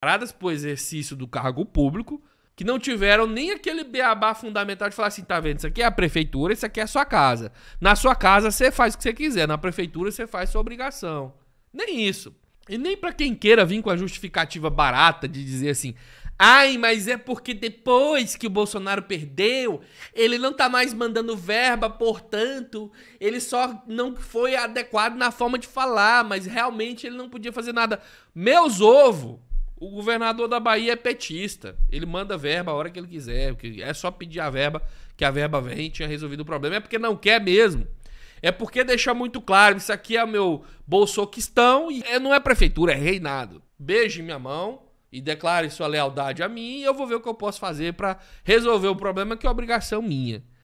preparadas para o exercício do cargo público, que não tiveram nem aquele beabá fundamental de falar assim, tá vendo, isso aqui é a prefeitura, isso aqui é a sua casa. Na sua casa você faz o que você quiser, na prefeitura você faz sua obrigação. Nem isso. E nem para quem queira vir com a justificativa barata de dizer assim, Ai, mas é porque depois que o Bolsonaro perdeu, ele não tá mais mandando verba, portanto, ele só não foi adequado na forma de falar, mas realmente ele não podia fazer nada. Meus ovo, o governador da Bahia é petista. Ele manda verba a hora que ele quiser. É só pedir a verba, que a verba vem e tinha resolvido o problema. É porque não quer mesmo. É porque deixar muito claro, isso aqui é meu bolsoquistão e é, não é prefeitura, é reinado. Beije minha mão e declare sua lealdade a mim e eu vou ver o que eu posso fazer para resolver o problema que é obrigação minha.